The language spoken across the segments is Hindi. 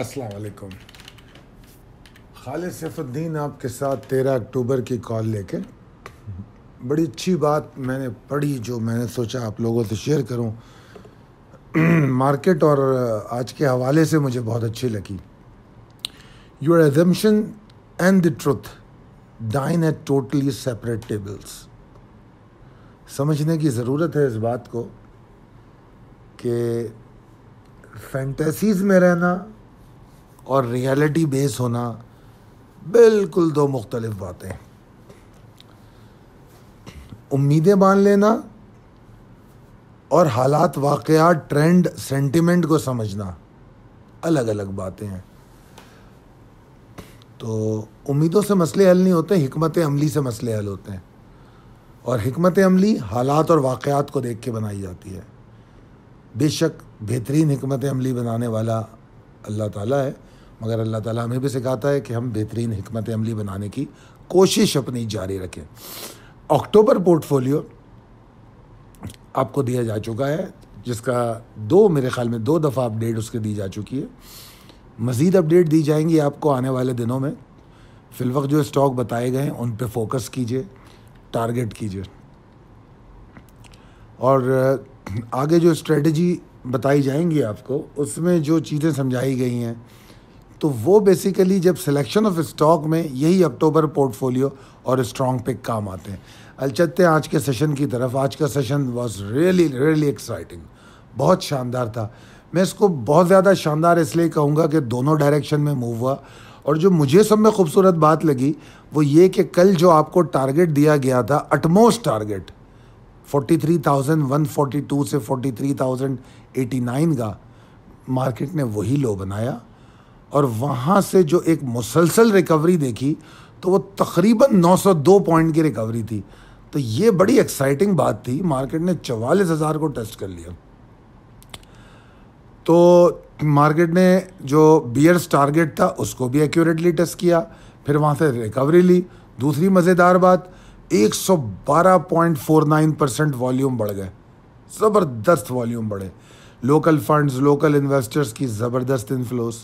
असलकुम खालिद सैफुद्दीन आपके साथ तेरह अक्टूबर की कॉल लेके बड़ी अच्छी बात मैंने पढ़ी जो मैंने सोचा आप लोगों से शेयर करूं मार्केट और आज के हवाले से मुझे बहुत अच्छी लगी your assumption and the truth dine at totally separate tables समझने की ज़रूरत है इस बात को कि फैंटेसीज़ में रहना और रियलिटी बेस होना बिल्कुल दो मुख्तलिफ बातें उम्मीदें बांध लेना और हालात वाकया ट्रेंड सेंटिमेंट को समझना अलग अलग बातें हैं तो उम्मीदों से मसले हल नहीं होते हमत अमली से मसले हल होते हैं और हमत अमली हालात और वाकयात को देख के बनाई जाती है बेशक बेहतरीन हमत अमली बनाने वाला अल्लाह ताला है मगर अल्लाह ताला हमें भी सिखाता है कि हम बेहतरीन हमत अमली बनाने की कोशिश अपनी जारी रखें अक्टूबर पोर्टफोलियो आपको दिया जा चुका है जिसका दो मेरे ख्याल में दो दफ़ा अपडेट उसके दी जा चुकी है मज़ीद अपडेट दी जाएंगी आपको आने वाले दिनों में फ़िलवक्त जो स्टॉक बताए गए हैं उन पर फोकस कीजिए टारगेट कीजिए और आगे जो स्ट्रेटजी बताई जाएंगी आपको उसमें जो चीज़ें समझाई गई हैं तो वो बेसिकली जब सिलेक्शन ऑफ स्टॉक में यही अक्टूबर पोर्टफोलियो और स्ट्रॉन्ग पिक काम आते हैं अलचत्ते हैं आज के सेशन की तरफ आज का session was really really exciting बहुत शानदार था मैं इसको बहुत ज़्यादा शानदार इसलिए कहूँगा कि दोनों डायरेक्शन में मूव हुआ और जो मुझे सब में खूबसूरत बात लगी वो ये कि कल जो आपको टारगेट दिया गया था अटमोस्ट टारगेट 43,142 से 43,089 का मार्केट ने वही लो बनाया और वहाँ से जो एक मुसलसल रिकवरी देखी तो वो तकरीबन 902 पॉइंट की रिकवरी थी तो ये बड़ी एक्साइटिंग बात थी मार्केट ने चवालीस हज़ार को टेस्ट कर लिया तो मार्केट ने जो बियर्स टारगेट था उसको भी एक्यूरेटली टेस्ट किया फिर वहाँ से रिकवरी ली दूसरी मज़ेदार बात 112.49 परसेंट वॉल्यूम बढ़ गए ज़बरदस्त वॉल्यूम बढ़े लोकल फंड्स लोकल इन्वेस्टर्स की ज़बरदस्त इन्फ्लोज़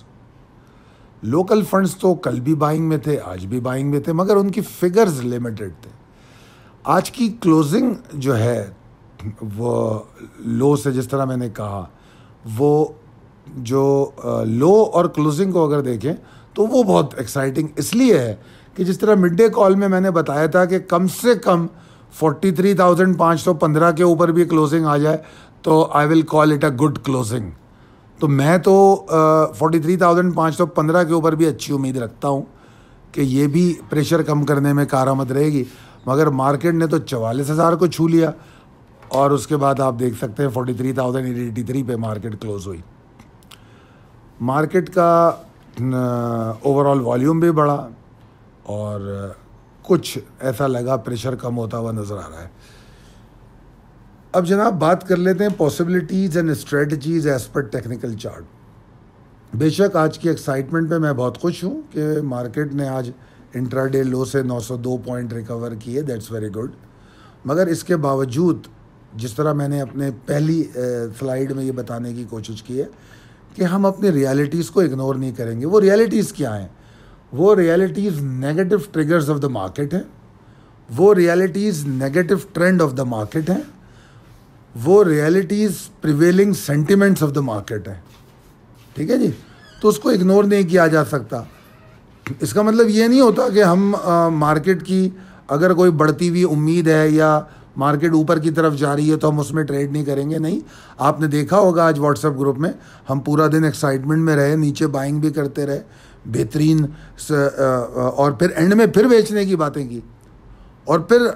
लोकल फंड्स तो कल भी बाइंग में थे आज भी बाइंग में थे मगर उनकी फिगर्स लिमिटेड थे आज की क्लोजिंग जो है वो लो से जिस तरह मैंने कहा वो जो लो और क्लोजिंग को अगर देखें तो वो बहुत एक्साइटिंग इसलिए है कि जिस तरह मिड डे कॉल में मैंने बताया था कि कम से कम फोर्टी थ्री थाउजेंड पाँच सौ पंद्रह के ऊपर भी क्लोजिंग आ जाए तो I will call it a good closing तो मैं तो फोर्टी थ्री थाउजेंड पाँच सौ पंद्रह के ऊपर भी अच्छी उम्मीद रखता हूँ कि ये भी प्रेशर कम करने में कारामद रहेगी मगर मार्केट ने तो चवालीस हज़ार को छू लिया और उसके बाद आप देख सकते हैं forty three thousand eighty three पर मार्केट क्लोज़ हुई मार्केट का ओवरऑल वॉल्यूम भी बढ़ा और कुछ ऐसा लगा प्रेशर कम होता हुआ नज़र आ रहा है अब जनाब बात कर लेते हैं possibilities and strategies as per technical chart बेशक आज की एक्साइटमेंट पे मैं बहुत खुश हूँ कि मार्केट ने आज इंट्राडे लो से 902 पॉइंट रिकवर किए दैट्स वेरी गुड मगर इसके बावजूद जिस तरह मैंने अपने पहली स्लाइड में ये बताने की कोशिश की है कि हम अपनी रियलिटीज़ को इग्नोर नहीं करेंगे वो रियलिटीज़ क्या हैं वो realities negative triggers of the market हैं वो realities negative trend of the market हैं वो realities prevailing sentiments of the market है ठीक है जी तो उसको इग्नोर नहीं किया जा सकता इसका मतलब ये नहीं होता कि हम मार्केट की अगर कोई बढ़ती हुई उम्मीद है या मार्केट ऊपर की तरफ जा रही है तो हम उसमें ट्रेड नहीं करेंगे नहीं आपने देखा होगा आज व्हाट्सएप ग्रुप में हम पूरा दिन एक्साइटमेंट में रहे नीचे बाइंग भी करते रहे बेहतरीन और फिर एंड में फिर बेचने की बातें की और फिर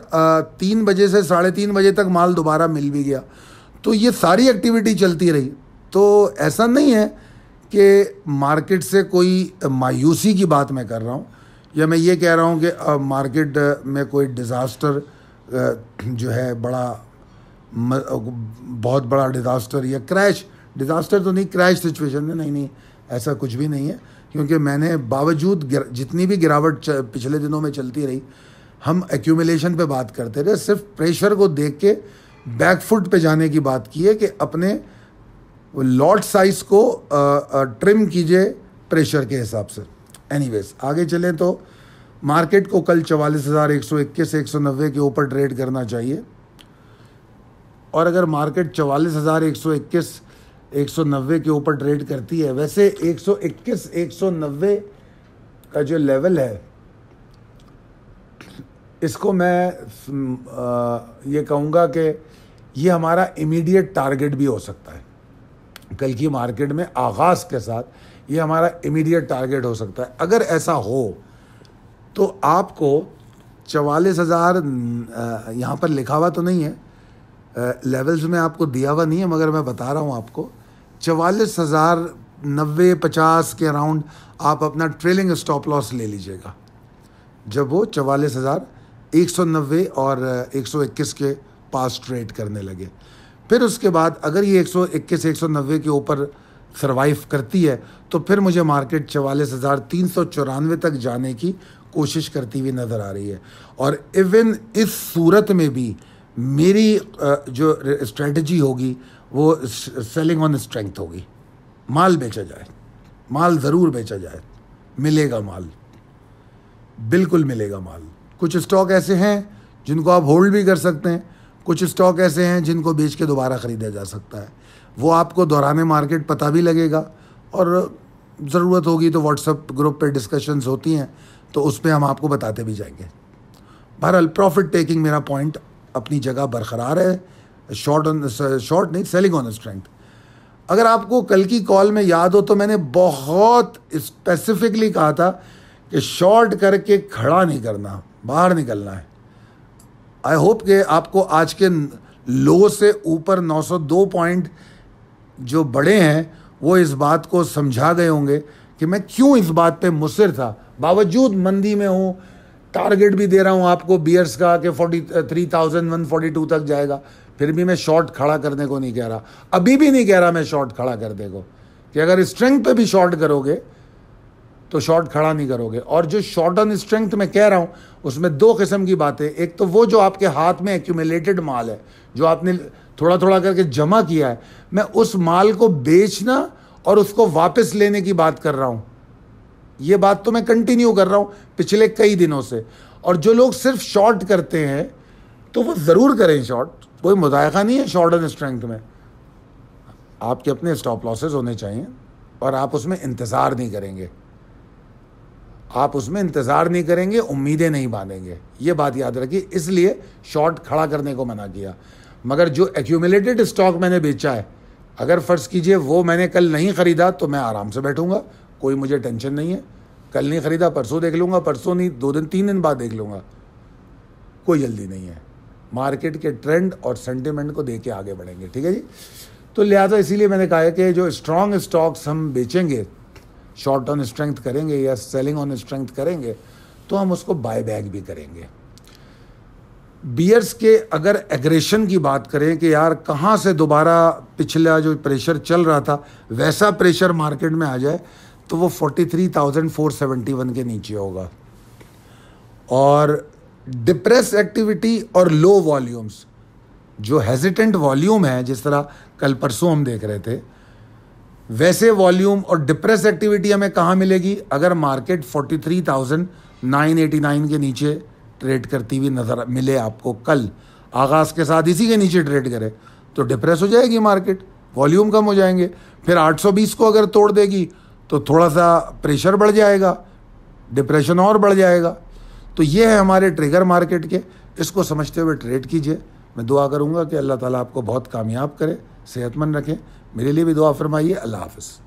तीन बजे से साढ़े तीन बजे तक माल दोबारा मिल भी गया तो ये सारी एक्टिविटी चलती रही तो ऐसा नहीं है कि मार्केट से कोई मायूसी की बात मैं कर रहा हूँ या मैं ये कह रहा हूँ कि मार्केट में कोई डिज़ास्टर जो है बड़ा बहुत बड़ा डिज़ास्टर या क्रैश डिज़ास्टर तो नहीं क्रैश सिचुएशन में नहीं नहीं ऐसा कुछ भी नहीं है क्योंकि मैंने बावजूद जितनी भी गिरावट पिछले दिनों में चलती रही हम एक्यूमिलेशन पे बात करते रहे सिर्फ प्रेशर को देख के बैकफुट पे जाने की बात की है कि अपने लॉट साइज को आ, आ, ट्रिम कीजिए प्रेशर के हिसाब से एनीवेज आगे चलें तो मार्केट को कल चवालीस हज़ार एक सौ इक्कीस एक सौ नब्बे के ऊपर ट्रेड करना चाहिए और अगर मार्केट चवालीस हज़ार एक सौ इक्कीस एक सौ नब्बे के ऊपर ट्रेड करती है वैसे एक सौ इक्कीस एक सौ नब्बे का जो लेवल है इसको मैं आ, ये कहूँगा कि ये हमारा इमीडिएट टारगेट भी हो सकता है कल की मार्केट में आगाज़ के साथ ये हमारा इमीडिएट टारगेट हो सकता है अगर ऐसा हो तो आपको चवालीस हज़ार यहाँ पर लिखा हुआ तो नहीं है लेवल्स में आपको दिया हुआ नहीं है मगर मैं बता रहा हूँ आपको चवालीस हज़ार नब्बे पचास के अराउंड आप अपना ट्रेलिंग स्टॉप लॉस ले लीजिएगा जब वो चवालीस हज़ार 190 और 121 के पास ट्रेड करने लगे फिर उसके बाद अगर ये 121 190 के ऊपर सरवाइव करती है तो फिर मुझे मार्केट चवालीस हज़ार तीन सौ चौरानवे तक जाने की कोशिश करती हुई नज़र आ रही है और इवन इस सूरत में भी मेरी जो स्ट्रेटजी होगी वो सेलिंग ऑन स्ट्रेंथ होगी माल बेचा जाए माल ज़रूर बेचा जाए मिलेगा माल बिल्कुल मिलेगा माल कुछ स्टॉक ऐसे हैं जिनको आप होल्ड भी कर सकते हैं कुछ स्टॉक ऐसे हैं जिनको बेच के दोबारा ख़रीदा जा सकता है वो आपको दौरान मार्केट पता भी लगेगा और ज़रूरत होगी तो व्हाट्सएप ग्रुप पे डिस्कशंस होती हैं तो उस पर हम आपको बताते भी जाएंगे बहरहाल प्रॉफिट टेकिंग मेरा पॉइंट अपनी जगह बरकरार है शॉर्ट ऑन शॉर्ट नहीं सेलिंग ऑन स्ट्रेंथ अगर आपको कल की कॉल में याद हो तो मैंने बहुत स्पेसिफिकली कहा था कि शॉर्ट करके खड़ा नहीं करना बाहर निकलना है आई होप के आपको आज के लो से ऊपर 902 पॉइंट जो बड़े हैं वो इस बात को समझा गए होंगे कि मैं क्यों इस बात पे मुसर था बावजूद मंदी में हूँ टारगेट भी दे रहा हूँ आपको बियर्स का कि forty three thousand one forty two तक जाएगा फिर भी मैं शॉर्ट खड़ा करने को नहीं कह रहा अभी भी नहीं कह रहा मैं शॉर्ट खड़ा करने को कि अगर स्ट्रेंथ पे भी शॉर्ट करोगे तो शॉर्ट खड़ा नहीं करोगे और जो शॉर्ट ऑन स्ट्रेंथ मैं कह रहा हूँ उसमें दो किस्म की बातें एक तो वो जो आपके हाथ में एक्यूमुलेटेड माल है जो आपने थोड़ा थोड़ा करके जमा किया है मैं उस माल को बेचना और उसको वापस लेने की बात कर रहा हूँ ये बात तो मैं कंटिन्यू कर रहा हूँ पिछले कई दिनों से और जो लोग सिर्फ शॉर्ट करते हैं तो वो ज़रूर करें शॉर्ट कोई मुदायका नहीं है शॉर्ट एंड स्ट्रेंथ में आपके अपने स्टॉप लॉसेज होने चाहिए और आप उसमें इंतज़ार नहीं करेंगे आप उसमें इंतज़ार नहीं करेंगे उम्मीदें नहीं बांधेंगे ये बात याद रखिए इसलिए शॉर्ट खड़ा करने को मना किया मगर जो एक्यूमुलेटेड स्टॉक मैंने बेचा है अगर फ़र्ज़ कीजिए वो मैंने कल नहीं ख़रीदा तो मैं आराम से बैठूंगा कोई मुझे टेंशन नहीं है कल नहीं ख़रीदा परसों देख लूँगा परसों नहीं दो दिन तीन दिन बाद देख लूँगा कोई जल्दी नहीं है मार्केट के ट्रेंड और सेंटिमेंट को देख के आगे बढ़ेंगे ठीक है जी तो लिहाजा इसीलिए मैंने कहा है कि जो स्ट्रॉन्ग स्टॉक्स हम बेचेंगे शॉर्ट ऑन स्ट्रेंथ करेंगे या सेलिंग ऑन स्ट्रेंथ करेंगे तो हम उसको बाय बैक भी करेंगे बियर्स के अगर एग्रेशन की बात करें कि यार कहाँ से दोबारा पिछला जो प्रेशर चल रहा था वैसा प्रेशर मार्केट में आ जाए तो वो 43,471 के नीचे होगा और डिप्रेस एक्टिविटी और लो वॉल्यूम्स जो हेजिटेंट वॉल्यूम है जिस तरह कल परसों हम देख रहे थे वैसे वॉल्यूम और डिप्रेस एक्टिविटी हमें कहाँ मिलेगी अगर मार्केट 43,989 के नीचे ट्रेड करती हुई नज़र मिले आपको कल आगाज़ के साथ इसी के नीचे ट्रेड करे तो डिप्रेस हो जाएगी मार्केट वॉल्यूम कम हो जाएंगे फिर 820 को अगर तोड़ देगी तो थोड़ा सा प्रेशर बढ़ जाएगा डिप्रेशन और बढ़ जाएगा तो ये है हमारे ट्रिगर मार्केट के इसको समझते हुए ट्रेड कीजिए मैं दुआ करूँगा कि अल्लाह ताला आपको बहुत कामयाब करे सेहतमंद रखें मेरे लिए भी दुआ फरमाइए अल्लाह हाफ़